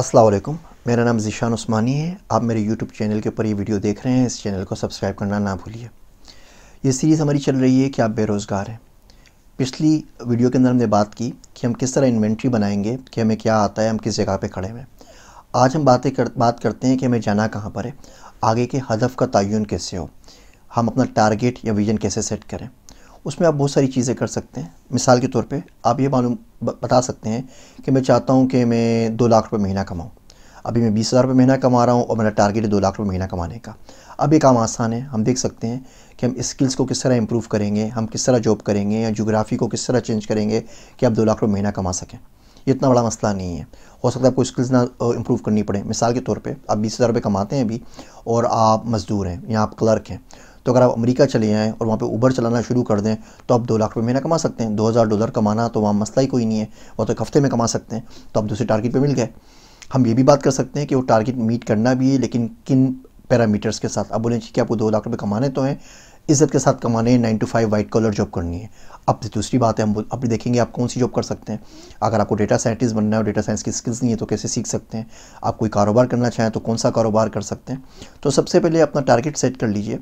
असलम मेरा नाम ज़ीशान उस्मानी है आप मेरे यूट्यूब चैनल के ऊपर ये वीडियो देख रहे हैं इस चैनल को सब्सक्राइब करना ना भूलिए ये सीरीज़ हमारी चल रही है कि आप बेरोज़गार हैं पिछली वीडियो के अंदर हमने बात की कि हम किस तरह इन्वेंट्री बनाएंगे कि हमें क्या आता है हम किस जगह पे खड़े हैं आज हम बातें कर बात करते हैं कि हमें जाना कहाँ पर है आगे के हदफ का तयन कैसे हो हम अपना टारगेट या विजन कैसे सेट करें उसमें आप बहुत सारी चीज़ें कर सकते हैं मिसाल के तौर पे आप ये मालूम बता सकते हैं कि मैं चाहता हूँ कि मैं दो लाख रुपये महीना कमाऊँ अभी मैं बीस हज़ार रुपये महीना कमा रहा हूँ और मेरा टारगेट है दो लाख रुपये महीना कमाने का अब ये काम आसान है हम देख सकते हैं कि हम स्किल्स को किस तरह इम्प्रूव करेंगे हम किस तरह जॉब करेंगे या जोग्राफ़ी को किस तरह चेंज करेंगे कि आप दो लाख रुपये महीना कमा सकें ये इतना बड़ा मसला नहीं है हो सकता है आपको स्किल्स ना इम्प्रूव करनी पड़े मिसाल के तौर पे आप बीस हज़ार रुपये कमाते हैं अभी और आप मज़दूर हैं या आप क्लर्क हैं तो अगर आप अमेरिका चले जाएँ और वहाँ पर ऊबर चलाना शुरू कर दें तो आप दो लाख रुपये महीना कमा सकते हैं दो हज़ार डॉलर कमाना तो वहाँ मसला ही कोई नहीं है वो तो एक हफ्ते में कमा सकते हैं तो आप दूसरे टारगेट पर मिल गए हम ये भी बात कर सकते हैं कि वो टारगेट मीट करना भी है लेकिन किन पैरामीटर्स के साथ अब बोलें कि आपको दो लाख रुपये कमाने तो हैं इज़्ज़त के साथ कमाने हैं nine to five white collar job करनी है अब दूसरी बात है हम अब देखेंगे आप कौन सी जॉब कर सकते हैं अगर आपको डेटा साइंटिस्ट बनना है और डेटा साइंस की स्किल्स नहीं है तो कैसे सीख सकते हैं आप कोई कारोबार करना चाहें तो कौन सा कारोबार कर सकते हैं तो सबसे पहले अपना टारगेट सेट कर लीजिए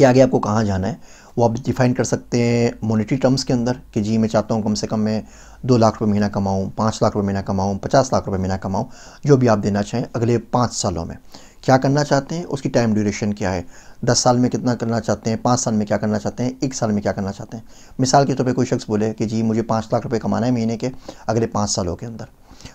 कि आगे आपको कहाँ जाना है वो आप डिफाइन कर सकते हैं मोनिट्री टर्म्स के अंदर कि जी मैं चाहता हूँ कम से कम मैं दो लाख रुपये महीना कमाऊँ पाँच लाख रुपये महीना कमाऊँ पचास लाख रुपये महीना कमाऊँ जो भी आप देना चाहें अगले पाँच सालों में क्या करना चाहते हैं उसकी टाइम ड्यूरेशन क्या है दस साल में कितना करना चाहते हैं पाँच साल में क्या करना चाहते हैं एक साल में क्या करना चाहते हैं मिसाल के तौर तो पर कोई शख्स बोले कि जी मुझे पाँच लाख रुपये कमाना है महीने के अगले पाँच सालों के अंदर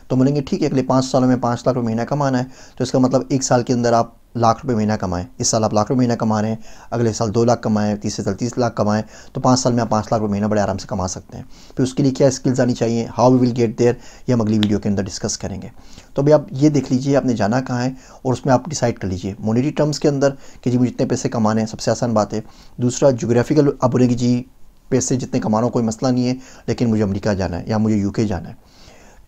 तो बोलेंगे ठीक है अगले पाँच सालों में पाँच लाख रुपये महीना कमाना है तो इसका मतलब एक साल के अंदर आप लाख रुपये महीना कमाएं इस साल आप लाख रुपये महीना कमा रहे हैं अगले साल दो लाख कमाएं तीसरे साल तीस लाख कमाएं तो पाँच साल में आप पाँच लाख रुपये महीना बड़े आराम से कमा सकते हैं फिर उसके लिए क्या स्किल्स आनी चाहिए how we will get there ये हम अगली वीडियो के अंदर डिस्कस करेंगे तो अभी आप ये देख लीजिए आपने जाना कहाँ है और उसमें आप डिसाइड कर लीजिए मोनिटी टर्म्स के अंदर कि जी मुझे इतने पैसे कमाने हैं सबसे आसान बात है दूसरा जोग्राफिकल आप बोलेंगे जी पैसे जितने कमाना कोई मसला नहीं है लेकिन मुझे अमरीका जाना है या मुझे यूके जाना है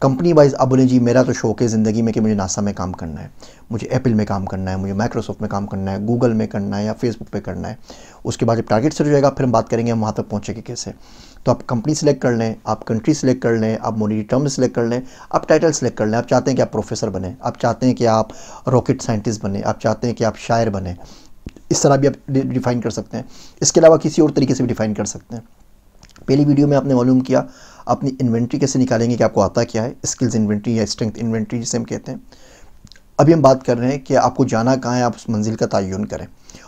कंपनी वाइज आप बोलें जी मेरा तो शौक है ज़िंदगी में कि मुझे नासा में काम करना है मुझे एप्पल में काम करना है मुझे माइक्रोसॉफ्ट में काम करना है गूगल में करना है या फेसबुक पे करना है उसके बाद जब टारगेट सेट हो जाएगा फिर हम बात करेंगे हम वहाँ तक पहुँचेंगे कैसे तो आप कंपनी सेलेक्ट कर लें आप कंट्री सेलेक्ट कर लें आप मोनिटी टर्म सेलेक्ट कर लें आप टाइटल सेलेक्ट कर लें आप चाहते हैं कि आप प्रोफेसर बने आप चाहते हैं कि आप रॉकेट साइंटिस्ट बने आप चाहते हैं कि आप शायर बने इस तरह भी आप डिफाइन कर सकते हैं इसके अलावा किसी और तरीके से भी डिफाइन कर सकते हैं पहली वीडियो में आपने मालूम किया अपनी इन्वेंट्री कैसे निकालेंगे कि आपको आता क्या है स्किल्स इन्वेंट्री या स्ट्रेंथ इन्वेंट्री जिसे हम कहते हैं अभी हम बात कर रहे हैं कि आपको जाना कहाँ है आप उस मंजिल का तयन करें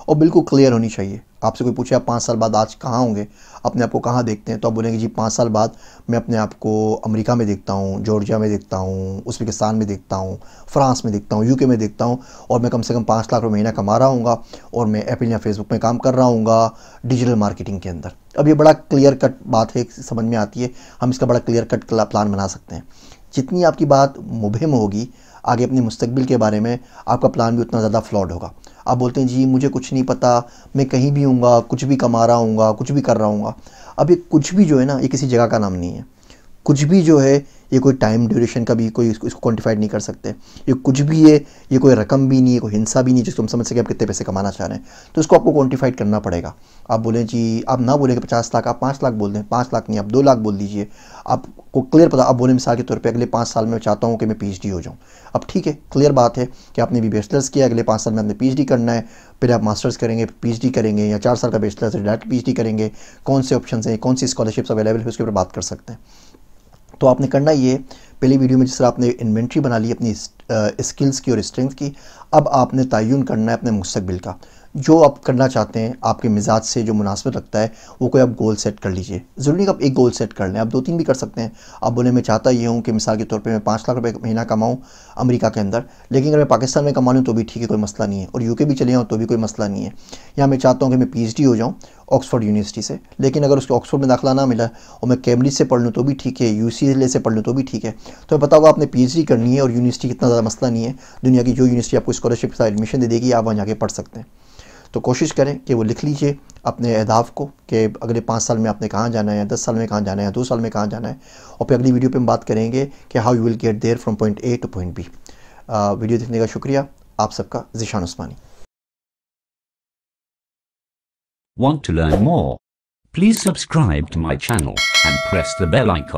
और बिल्कुल क्लियर होनी चाहिए आपसे कोई पूछे आप पाँच साल बाद आज कहाँ होंगे अपने आप को कहाँ देखते हैं तो आप बोलेंगे जी पाँच साल बाद मैं अपने आप को अमेरिका में देखता हूँ जॉर्जिया में देखता हूँ उज्बेकिस्तान में देखता हूँ फ्रांस में देखता हूँ यूके में देखता हूँ और मैं कम से कम पाँच लाख रुपये महीना कमा रहा हूँ और मैं एपिल या फेसबुक में काम कर रहा हूँ डिजिटल मार्केटिंग के अंदर अब ये बड़ा क्लियर कट बात है समझ में आती है हम इसका बड़ा क्लियर कट प्लान बना सकते हैं जितनी आपकी बात मुबहम होगी आगे अपने मुस्तबिल के बारे में आपका प्लान भी उतना ज़्यादा फ्लॉड होगा आप बोलते हैं जी मुझे कुछ नहीं पता मैं कहीं भी हूँगा कुछ भी कमा रहा हूँगा कुछ भी कर रहा हूँगा अब ये कुछ भी जो है ना ये किसी जगह का नाम नहीं है कुछ भी जो है ये कोई टाइम ड्यूरेशन का भी कोई इसको, क्वान्टिफाइड नहीं कर सकते ये कुछ भी है ये कोई रकम भी नहीं है कोई हिंसा भी नहीं जिसको हम समझ सके आप कितने पैसे कमाना चाह रहे हैं तो इसको आपको क्वान्टिफाइड करना पड़ेगा आप बोलें जी आप ना बोलेंगे पचास लाख आप पाँच लाख बोल दें पाँच लाख नहीं आप दो लाख बोल दीजिए आपको क्लियर पता आप बोले मिसाल के तौर पर अगले पाँच साल में चाहता हूँ कि मैं पी हो जाऊँ अब ठीक है क्लियर बात है कि आपने भी बैचलर्स किया अगले पाँच साल में आपने पी करना है फिर आप मास्टर्स करेंगे पी करेंगे या चार साल का बैचलर्स डायरेक्ट पी करेंगे कौन से ऑप्शन हैं कौन सी स्कॉलरशिप्स अवेलेबल है उसके ऊपर बात कर सकते हैं तो आपने करना ये पहली वीडियो में जिस तरह आपने इन्वेंट्री बना ली अपनी स्किल्स की और स्ट्रेंथ की अब आपने तयन करना है अपने मुस्तबिल का जो आप करना चाहते हैं आपके मिजाज से जो मुनासिब रखता है वो कोई आप गोल सेट कर लीजिए ज़रूरी नहीं कि आप एक गोल सेट कर लें आप दो तीन भी कर सकते हैं आप बोले मैं चाहता ये हूँ कि मिसाल के तौर पे मैं पाँच लाख रुपए महीना कमाऊँ अमेरिका के अंदर लेकिन अगर मैं पाकिस्तान में कमा लूँ तो भी ठीक है कोई मसला नहीं है और यूके भी चले जाऊँ तो भी कोई मसला नहीं है या मैं चाहता हूँ कि मैं पी हो जाऊँ ऑक्सफोर्ड यूनिवर्सिटी से लेकिन अगर उसको ऑक्सफोर्ड में दाखिला ना मिला और मैं कैम्ब्रिज से पढ़ लूँ तो भी ठीक है यू से पढ़ लूँ तो भी ठीक है तो मैं बताऊँगा आपने पी करनी है और यूनिवर्सिटी कितना ज़्यादा मसला नहीं है दुनिया की जो यूनिवर्सिटी आपको स्कॉलरशिप के साथ एडमिशन दे देगी आप वहाँ जाके पढ़ सकते हैं तो कोशिश करें कि वो लिख लीजिए अपने अहदाफ को कि अगले पाँच साल में आपने कहाँ जाना है दस साल में कहाँ जाना है दो साल में कहाँ जाना है और फिर अगली वीडियो पर हम बात करेंगे कि how you will get there from point A to point B video देखने का शुक्रिया आप सबका जिशान उस्मानी Want to learn more? Please subscribe to my channel and press the bell icon.